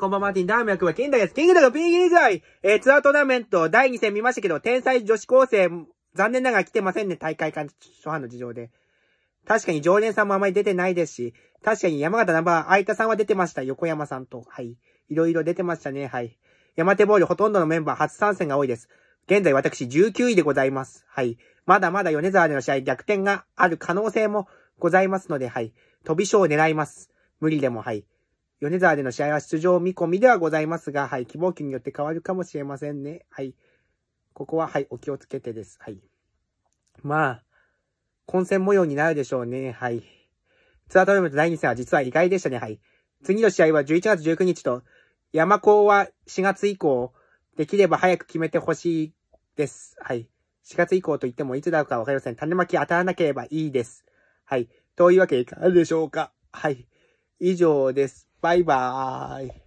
こんばんは、マーティン。ダーン役は金田です。キングダム P リぐらい、えー、ツアートーナメント第2戦見ましたけど、天才女子高生、残念ながら来てませんね、大会間初版の事情で。確かに常連さんもあまり出てないですし、確かに山形ナンバー、相田さんは出てました。横山さんと。はい。いろいろ出てましたね、はい。山手ボールほとんどのメンバー初参戦が多いです。現在私19位でございます。はい。まだまだ米沢での試合逆転がある可能性もございますので、はい。飛び賞を狙います。無理でも、はい。米沢での試合は出場見込みではございますが、はい、希望期によって変わるかもしれませんね。はい。ここは、はい、お気をつけてです。はい。まあ、混戦模様になるでしょうね。はい。ツアートームメ第2戦は実は意外でしたね。はい。次の試合は11月19日と、山高は4月以降、できれば早く決めてほしいです。はい。4月以降といってもいつだかわかりません。種まき当たらなければいいです。はい。というわけでいかがでしょうかはい。以上です。バイバーイ。